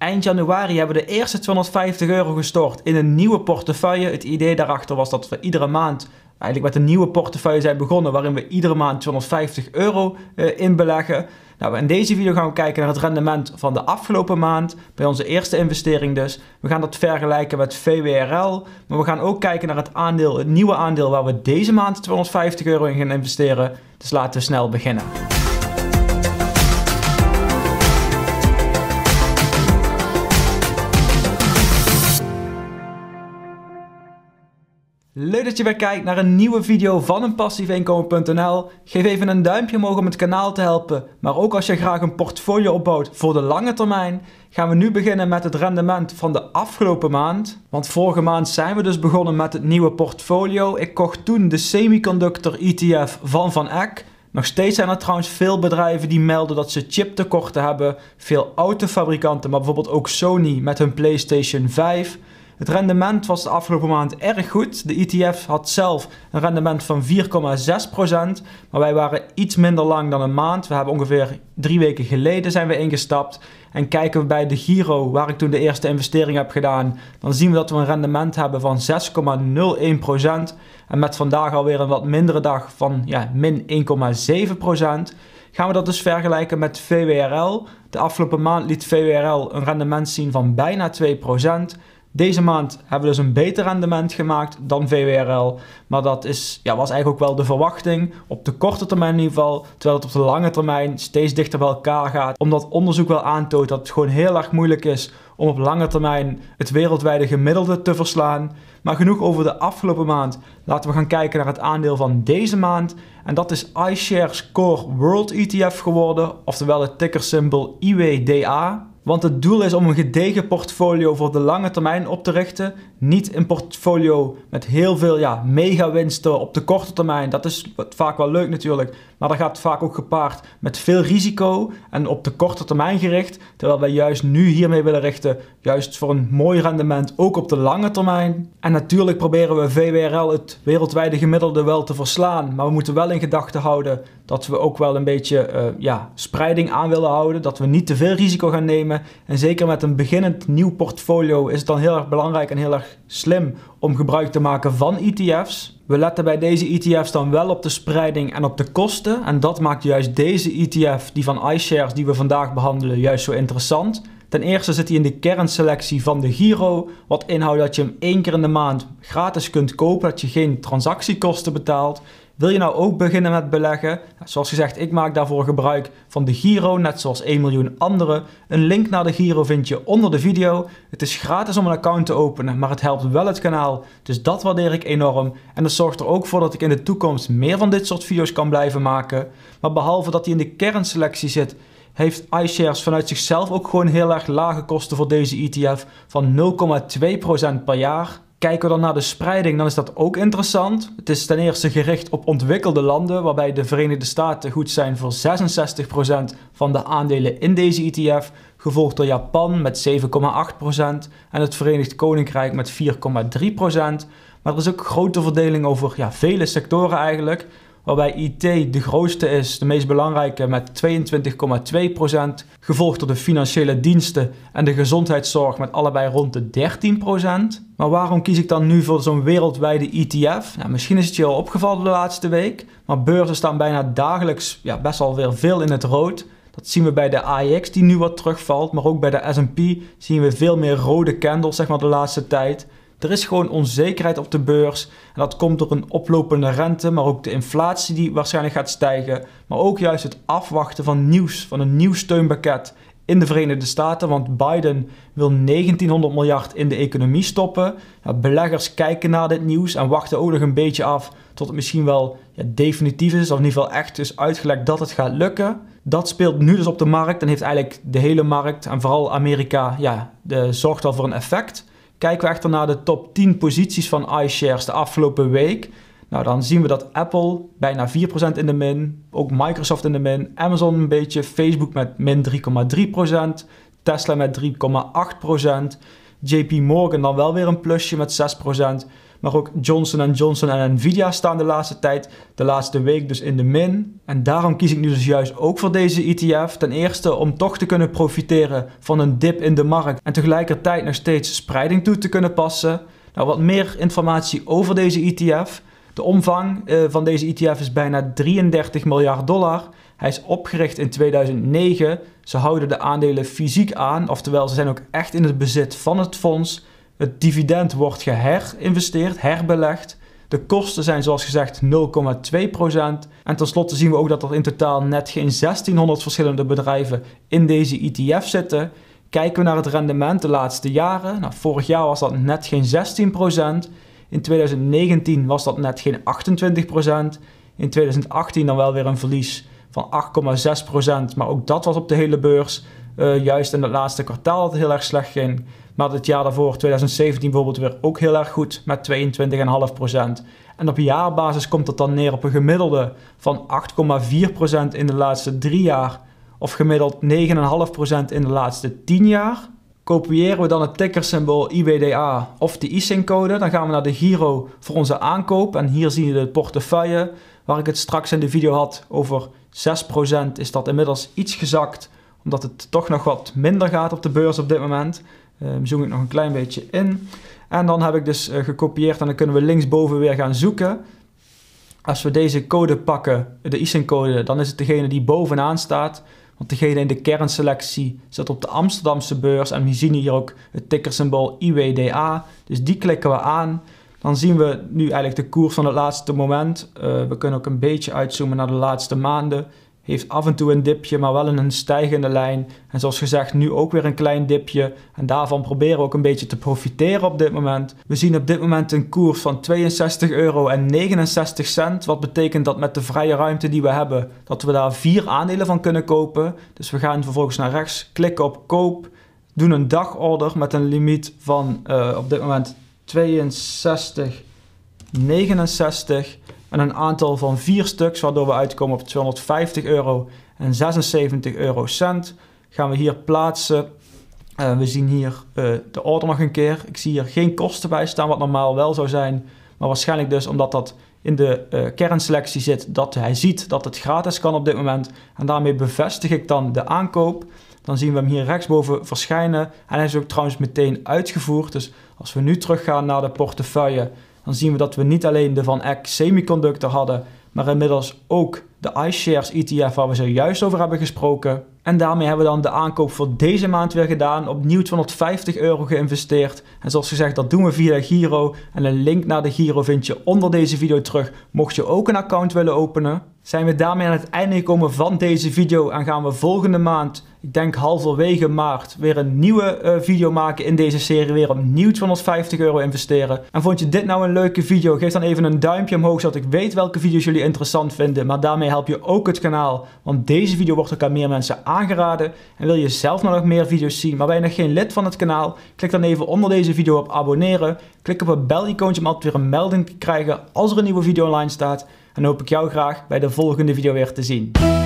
Eind januari hebben we de eerste 250 euro gestort in een nieuwe portefeuille. Het idee daarachter was dat we iedere maand eigenlijk met een nieuwe portefeuille zijn begonnen, waarin we iedere maand 250 euro eh, in beleggen. Nou, in deze video gaan we kijken naar het rendement van de afgelopen maand, bij onze eerste investering dus. We gaan dat vergelijken met VWRL, maar we gaan ook kijken naar het, aandeel, het nieuwe aandeel waar we deze maand 250 euro in gaan investeren. Dus laten we snel beginnen. Leuk dat je weer kijkt naar een nieuwe video van een passiefinkomen.nl. Geef even een duimpje omhoog om het kanaal te helpen. Maar ook als je graag een portfolio opbouwt voor de lange termijn, gaan we nu beginnen met het rendement van de afgelopen maand. Want vorige maand zijn we dus begonnen met het nieuwe portfolio. Ik kocht toen de semiconductor ETF van Van Eck. Nog steeds zijn er trouwens veel bedrijven die melden dat ze chiptekorten hebben. Veel autofabrikanten, maar bijvoorbeeld ook Sony met hun PlayStation 5. Het rendement was de afgelopen maand erg goed. De ETF had zelf een rendement van 4,6%, maar wij waren iets minder lang dan een maand. We hebben ongeveer drie weken geleden zijn we ingestapt. En kijken we bij de Giro, waar ik toen de eerste investering heb gedaan, dan zien we dat we een rendement hebben van 6,01%. En met vandaag alweer een wat mindere dag van ja, min 1,7%. Gaan we dat dus vergelijken met VWRL. De afgelopen maand liet VWRL een rendement zien van bijna 2%. Deze maand hebben we dus een beter rendement gemaakt dan VWRL. Maar dat is, ja, was eigenlijk ook wel de verwachting. Op de korte termijn in ieder geval. Terwijl het op de lange termijn steeds dichter bij elkaar gaat. Omdat onderzoek wel aantoont dat het gewoon heel erg moeilijk is om op lange termijn het wereldwijde gemiddelde te verslaan. Maar genoeg over de afgelopen maand. Laten we gaan kijken naar het aandeel van deze maand. En dat is iShares Core World ETF geworden. Oftewel het tickersymbool IWDA. Want het doel is om een gedegen portfolio voor de lange termijn op te richten. Niet een portfolio met heel veel ja, mega winsten op de korte termijn. Dat is vaak wel leuk natuurlijk. Maar dat gaat vaak ook gepaard met veel risico en op de korte termijn gericht. Terwijl wij juist nu hiermee willen richten, juist voor een mooi rendement ook op de lange termijn. En natuurlijk proberen we VWRL het wereldwijde gemiddelde wel te verslaan. Maar we moeten wel in gedachten houden dat we ook wel een beetje eh, ja, spreiding aan willen houden. Dat we niet te veel risico gaan nemen en zeker met een beginnend nieuw portfolio is het dan heel erg belangrijk en heel erg slim om gebruik te maken van ETF's. We letten bij deze ETF's dan wel op de spreiding en op de kosten. En dat maakt juist deze ETF, die van iShares die we vandaag behandelen, juist zo interessant. Ten eerste zit hij in de kernselectie van de Giro, wat inhoudt dat je hem één keer in de maand gratis kunt kopen, dat je geen transactiekosten betaalt. Wil je nou ook beginnen met beleggen? Zoals gezegd, ik maak daarvoor gebruik van de Giro, net zoals 1 miljoen anderen. Een link naar de Giro vind je onder de video. Het is gratis om een account te openen, maar het helpt wel het kanaal. Dus dat waardeer ik enorm. En dat zorgt er ook voor dat ik in de toekomst meer van dit soort video's kan blijven maken. Maar behalve dat hij in de kernselectie zit, heeft iShares vanuit zichzelf ook gewoon heel erg lage kosten voor deze ETF van 0,2% per jaar. Kijken we dan naar de spreiding, dan is dat ook interessant. Het is ten eerste gericht op ontwikkelde landen, waarbij de Verenigde Staten goed zijn voor 66% van de aandelen in deze ETF, gevolgd door Japan met 7,8% en het Verenigd Koninkrijk met 4,3%. Maar er is ook grote verdeling over ja, vele sectoren eigenlijk waarbij IT de grootste is, de meest belangrijke met 22,2%, gevolgd door de financiële diensten en de gezondheidszorg met allebei rond de 13%. Maar waarom kies ik dan nu voor zo'n wereldwijde ETF? Nou, misschien is het je al opgevallen de laatste week, maar beurzen staan bijna dagelijks ja, best wel weer veel in het rood. Dat zien we bij de AEX die nu wat terugvalt, maar ook bij de S&P zien we veel meer rode candles zeg maar, de laatste tijd. Er is gewoon onzekerheid op de beurs. En dat komt door een oplopende rente, maar ook de inflatie die waarschijnlijk gaat stijgen. Maar ook juist het afwachten van nieuws, van een nieuw steunpakket in de Verenigde Staten. Want Biden wil 1900 miljard in de economie stoppen. beleggers kijken naar dit nieuws en wachten ook nog een beetje af tot het misschien wel ja, definitief is. Of in ieder geval echt is uitgelegd dat het gaat lukken. Dat speelt nu dus op de markt en heeft eigenlijk de hele markt en vooral Amerika ja, de, zorgt al voor een effect. Kijken we echter naar de top 10 posities van iShares de afgelopen week, nou, dan zien we dat Apple bijna 4% in de min, ook Microsoft in de min, Amazon een beetje, Facebook met min 3,3%, Tesla met 3,8%, JP Morgan dan wel weer een plusje met 6%. Maar ook Johnson Johnson en Nvidia staan de laatste tijd, de laatste week dus in de min. En daarom kies ik nu dus juist ook voor deze ETF. Ten eerste om toch te kunnen profiteren van een dip in de markt en tegelijkertijd nog steeds spreiding toe te kunnen passen. Nou, wat meer informatie over deze ETF. De omvang eh, van deze ETF is bijna 33 miljard dollar. Hij is opgericht in 2009. Ze houden de aandelen fysiek aan, oftewel ze zijn ook echt in het bezit van het fonds. Het dividend wordt geherinvesteerd, herbelegd. De kosten zijn zoals gezegd 0,2%. En tenslotte zien we ook dat er in totaal net geen 1600 verschillende bedrijven in deze ETF zitten. Kijken we naar het rendement de laatste jaren. Nou, vorig jaar was dat net geen 16%. In 2019 was dat net geen 28%. In 2018 dan wel weer een verlies van 8,6%. Maar ook dat was op de hele beurs. Eh, juist in het laatste kwartaal dat het heel erg slecht ging. Maar het jaar daarvoor, 2017 bijvoorbeeld, weer ook heel erg goed met 22,5%. En op jaarbasis komt dat dan neer op een gemiddelde van 8,4% in de laatste drie jaar. Of gemiddeld 9,5% in de laatste 10 jaar. Kopiëren we dan het tickersymbool IBDA of de ISIN-code, dan gaan we naar de Giro voor onze aankoop. En hier zie je de portefeuille, waar ik het straks in de video had over 6% is dat inmiddels iets gezakt omdat het toch nog wat minder gaat op de beurs op dit moment. Ehm, zoom ik nog een klein beetje in. En dan heb ik dus eh, gekopieerd en dan kunnen we linksboven weer gaan zoeken. Als we deze code pakken, de ISIN-code, dan is het degene die bovenaan staat. Want degene in de kernselectie zit op de Amsterdamse beurs. En we zien hier ook het tickersymbool IWDA. Dus die klikken we aan. Dan zien we nu eigenlijk de koers van het laatste moment. Eh, we kunnen ook een beetje uitzoomen naar de laatste maanden heeft af en toe een dipje, maar wel een stijgende lijn. En zoals gezegd, nu ook weer een klein dipje. En daarvan proberen we ook een beetje te profiteren op dit moment. We zien op dit moment een koers van 62,69. euro cent. Wat betekent dat met de vrije ruimte die we hebben, dat we daar vier aandelen van kunnen kopen. Dus we gaan vervolgens naar rechts, klikken op koop. Doen een dagorder met een limiet van eh, op dit moment 62, en een aantal van vier stuks, waardoor we uitkomen op 250 euro en 76 cent Gaan we hier plaatsen. Eh, we zien hier eh, de order nog een keer. Ik zie hier geen kosten bij staan, wat normaal wel zou zijn. Maar waarschijnlijk dus omdat dat in de uh, kernselectie zit, dat hij ziet dat het gratis kan op dit moment. En daarmee bevestig ik dan de aankoop. Dan zien we hem hier rechtsboven verschijnen. En hij is ook trouwens meteen uitgevoerd. Dus als we nu teruggaan naar de portefeuille, dan zien we dat we niet alleen de Van Eck Semiconductor hadden, maar inmiddels ook de iShares ETF waar we zojuist over hebben gesproken. En daarmee hebben we dan de aankoop voor deze maand weer gedaan. Opnieuw 250 euro geïnvesteerd. En zoals gezegd, dat doen we via Giro. En een link naar de Giro vind je onder deze video terug. Mocht je ook een account willen openen. Zijn we daarmee aan het einde gekomen van deze video. En gaan we volgende maand ik denk halverwege maart, weer een nieuwe eh, video maken in deze serie. Weer opnieuw 250 euro investeren. En vond je dit nou een leuke video? Geef dan even een duimpje omhoog, zodat ik weet welke video's jullie interessant vinden. Maar daarmee help je ook het kanaal, want deze video wordt ook aan meer mensen aangeraden. En wil je zelf nou nog meer video's zien, maar ben je nog geen lid van het kanaal? Klik dan even onder deze video op abonneren. Klik op het bel-icoontje om altijd weer een melding te krijgen als er een nieuwe video online staat. En hoop ik jou graag bij de volgende video weer te zien.